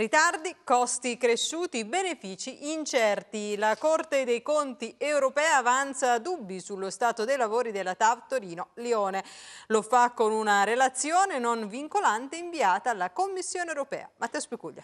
Ritardi, costi cresciuti, benefici incerti. La Corte dei Conti europea avanza dubbi sullo stato dei lavori della TAV Torino-Lione. Lo fa con una relazione non vincolante inviata alla Commissione europea. Matteo Spicuglia.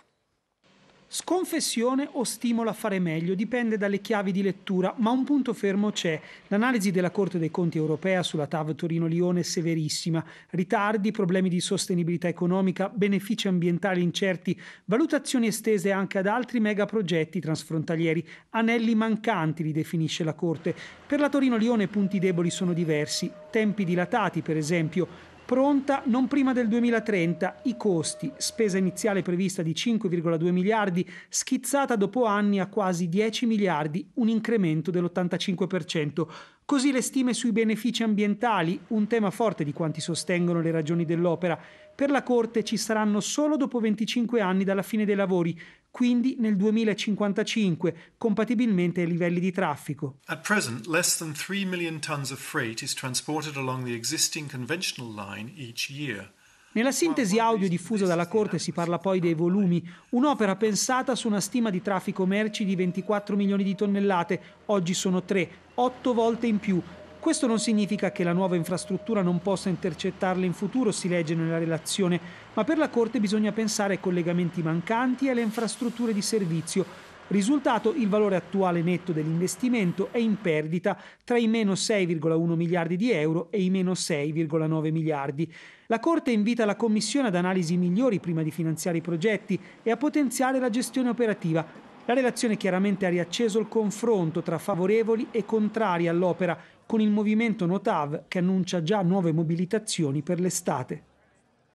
Sconfessione o stimolo a fare meglio dipende dalle chiavi di lettura, ma un punto fermo c'è. L'analisi della Corte dei Conti europea sulla TAV Torino-Lione è severissima. Ritardi, problemi di sostenibilità economica, benefici ambientali incerti, valutazioni estese anche ad altri megaprogetti transfrontalieri, anelli mancanti li definisce la Corte. Per la Torino-Lione punti deboli sono diversi, tempi dilatati per esempio, pronta non prima del 2030. I costi, spesa iniziale prevista di 5,2 miliardi, schizzata dopo anni a quasi 10 miliardi, un incremento dell'85%. Così le stime sui benefici ambientali, un tema forte di quanti sostengono le ragioni dell'opera, per la Corte ci saranno solo dopo 25 anni dalla fine dei lavori, quindi nel 2055, compatibilmente ai livelli di traffico. At present, less than 3 million tons of freight is transported along the existing conventional line each year. Nella sintesi audio diffusa dalla Corte si parla poi dei volumi, un'opera pensata su una stima di traffico merci di 24 milioni di tonnellate, oggi sono 3, 8 volte in più, questo non significa che la nuova infrastruttura non possa intercettarle in futuro, si legge nella relazione, ma per la Corte bisogna pensare ai collegamenti mancanti e alle infrastrutture di servizio, Risultato, il valore attuale netto dell'investimento è in perdita tra i meno 6,1 miliardi di euro e i meno 6,9 miliardi. La Corte invita la Commissione ad analisi migliori prima di finanziare i progetti e a potenziare la gestione operativa. La relazione chiaramente ha riacceso il confronto tra favorevoli e contrari all'opera, con il movimento Notav che annuncia già nuove mobilitazioni per l'estate.